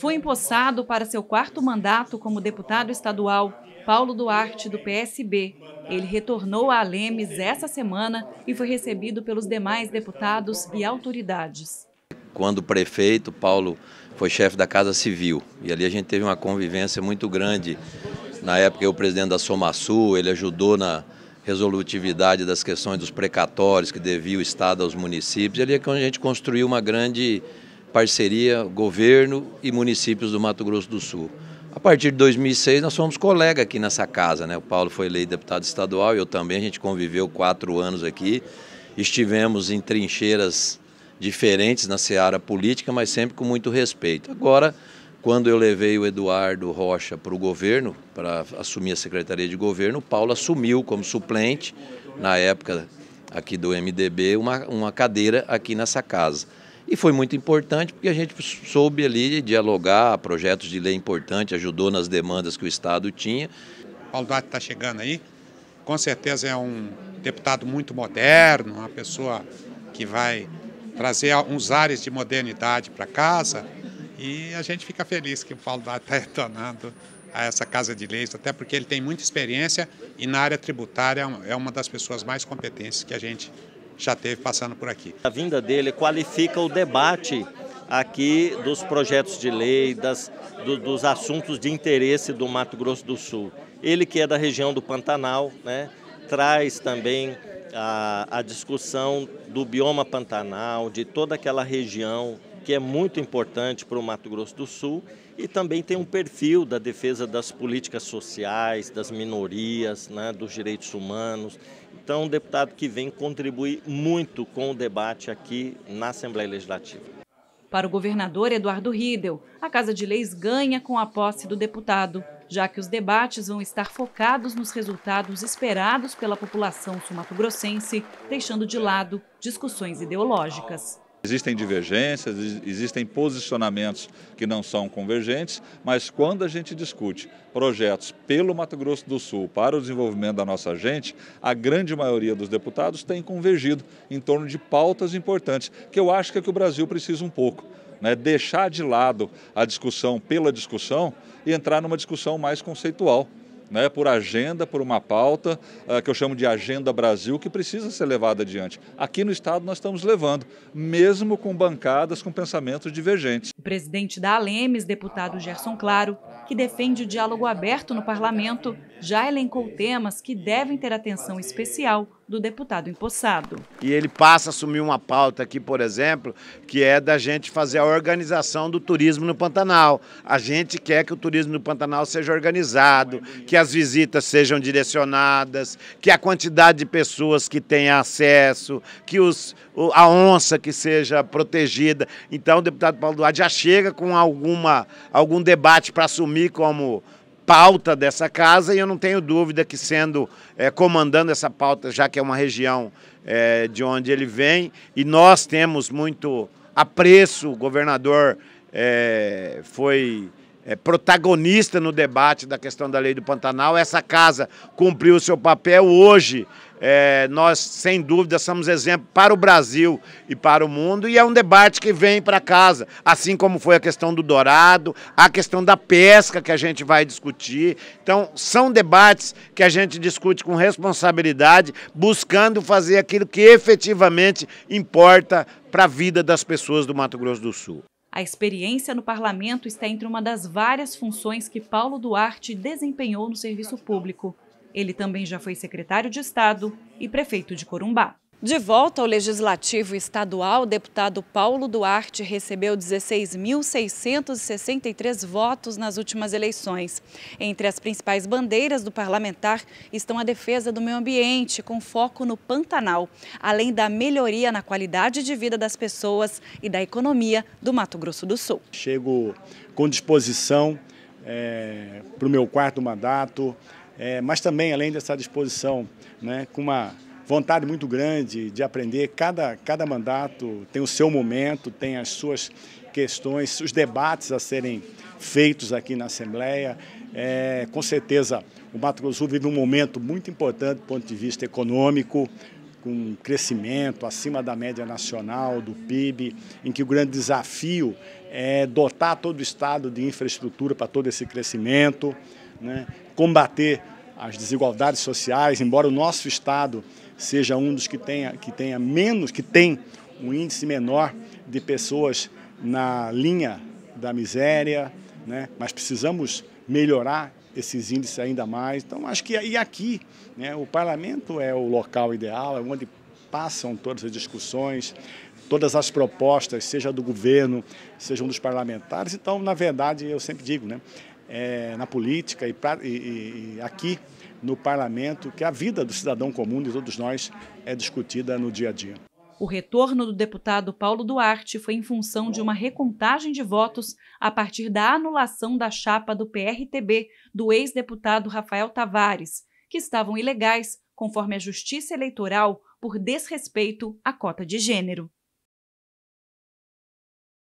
foi empossado para seu quarto mandato como deputado estadual Paulo Duarte, do PSB. Ele retornou a Alemes essa semana e foi recebido pelos demais deputados e autoridades. Quando prefeito, Paulo foi chefe da Casa Civil e ali a gente teve uma convivência muito grande. Na época, eu presidente da Somaçu, ele ajudou na resolutividade das questões dos precatórios que devia o Estado aos municípios. E ali é que a gente construiu uma grande parceria governo e municípios do Mato Grosso do Sul. A partir de 2006 nós fomos colega aqui nessa casa, né? O Paulo foi eleito deputado estadual, eu também, a gente conviveu quatro anos aqui, estivemos em trincheiras diferentes na seara política, mas sempre com muito respeito. Agora, quando eu levei o Eduardo Rocha para o governo, para assumir a Secretaria de Governo, o Paulo assumiu como suplente, na época aqui do MDB, uma, uma cadeira aqui nessa casa. E foi muito importante porque a gente soube ali dialogar, projetos de lei importantes ajudou nas demandas que o Estado tinha. Paulo Duarte está chegando aí, com certeza é um deputado muito moderno, uma pessoa que vai trazer uns ares de modernidade para casa. E a gente fica feliz que o Paulo Duarte está retornando a essa Casa de Leis, até porque ele tem muita experiência e na área tributária é, é uma das pessoas mais competentes que a gente já teve passando por aqui. A vinda dele qualifica o debate aqui dos projetos de lei, das, do, dos assuntos de interesse do Mato Grosso do Sul. Ele que é da região do Pantanal, né, traz também a, a discussão do bioma Pantanal, de toda aquela região que é muito importante para o Mato Grosso do Sul e também tem um perfil da defesa das políticas sociais, das minorias, né, dos direitos humanos. Então, um deputado que vem contribuir muito com o debate aqui na Assembleia Legislativa. Para o governador Eduardo Riedel, a Casa de Leis ganha com a posse do deputado, já que os debates vão estar focados nos resultados esperados pela população sertao-grossense, deixando de lado discussões ideológicas. Existem divergências, existem posicionamentos que não são convergentes, mas quando a gente discute projetos pelo Mato Grosso do Sul para o desenvolvimento da nossa gente, a grande maioria dos deputados tem convergido em torno de pautas importantes, que eu acho que, é que o Brasil precisa um pouco. Né, deixar de lado a discussão pela discussão e entrar numa discussão mais conceitual né, por agenda, por uma pauta uh, que eu chamo de Agenda Brasil, que precisa ser levada adiante. Aqui no Estado nós estamos levando, mesmo com bancadas com pensamentos divergentes. O presidente da Alemes, deputado Gerson Claro, que defende o diálogo aberto no parlamento, já elencou temas que devem ter atenção especial do deputado empossado. E ele passa a assumir uma pauta aqui, por exemplo, que é da gente fazer a organização do turismo no Pantanal. A gente quer que o turismo no Pantanal seja organizado, que as visitas sejam direcionadas, que a quantidade de pessoas que tenha acesso, que os, a onça que seja protegida. Então, o deputado Paulo Duarte já chega com alguma, algum debate para assumir como pauta dessa casa e eu não tenho dúvida que sendo é, comandando essa pauta, já que é uma região é, de onde ele vem e nós temos muito apreço, o governador é, foi é, protagonista no debate da questão da lei do Pantanal. Essa casa cumpriu o seu papel. Hoje, é, nós, sem dúvida, somos exemplo para o Brasil e para o mundo, e é um debate que vem para casa, assim como foi a questão do dourado, a questão da pesca que a gente vai discutir. Então, são debates que a gente discute com responsabilidade, buscando fazer aquilo que efetivamente importa para a vida das pessoas do Mato Grosso do Sul. A experiência no parlamento está entre uma das várias funções que Paulo Duarte desempenhou no serviço público. Ele também já foi secretário de Estado e prefeito de Corumbá. De volta ao Legislativo Estadual, o deputado Paulo Duarte recebeu 16.663 votos nas últimas eleições. Entre as principais bandeiras do parlamentar estão a defesa do meio ambiente, com foco no Pantanal, além da melhoria na qualidade de vida das pessoas e da economia do Mato Grosso do Sul. Chego com disposição é, para o meu quarto mandato, é, mas também, além dessa disposição, né, com uma vontade muito grande de aprender. Cada, cada mandato tem o seu momento, tem as suas questões, os debates a serem feitos aqui na Assembleia. É, com certeza, o Mato Grosso vive um momento muito importante do ponto de vista econômico, com crescimento acima da média nacional, do PIB, em que o grande desafio é dotar todo o Estado de infraestrutura para todo esse crescimento, né? combater as desigualdades sociais, embora o nosso estado seja um dos que tenha, que tenha menos, que tem um índice menor de pessoas na linha da miséria, né? mas precisamos melhorar esses índices ainda mais. Então, acho que e aqui, né, o parlamento é o local ideal, é onde passam todas as discussões, todas as propostas, seja do governo, sejam dos parlamentares. Então, na verdade, eu sempre digo, né, é, na política e, pra, e, e aqui no parlamento, que a vida do cidadão comum de todos nós é discutida no dia a dia. O retorno do deputado Paulo Duarte foi em função de uma recontagem de votos a partir da anulação da chapa do PRTB do ex-deputado Rafael Tavares, que estavam ilegais, conforme a Justiça Eleitoral, por desrespeito à cota de gênero.